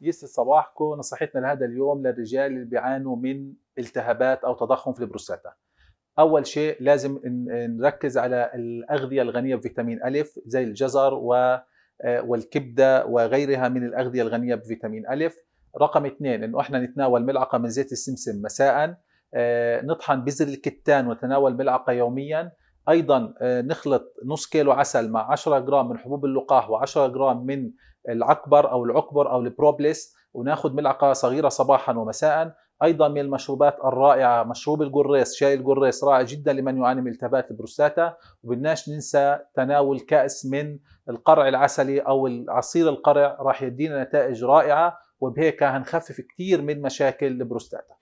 يسعد صباحكم نصيحتنا لهذا اليوم للرجال اللي بيعانوا من التهابات او تضخم في البروستاتا اول شيء لازم نركز على الاغذيه الغنيه بفيتامين الف زي الجزر و آه، والكبده وغيرها من الاغذيه الغنيه بفيتامين الف رقم اثنين انه احنا نتناول ملعقه من زيت السمسم مساء آه، نطحن بذر الكتان وتناول ملعقه يوميا ايضا آه، نخلط نص كيلو عسل مع 10 جرام من حبوب اللقاح و10 جرام من العكبر او العكبر او البروبليس وناخذ ملعقه صغيره صباحا ومساء ايضا من المشروبات الرائعه مشروب الجريس شاي الجريس رائع جدا لمن يعاني من التهابات البروستاتا وبدناش ننسى تناول كاس من القرع العسلي او عصير القرع راح يدينا نتائج رائعه وبهيك هنخفف كثير من مشاكل البروستاتا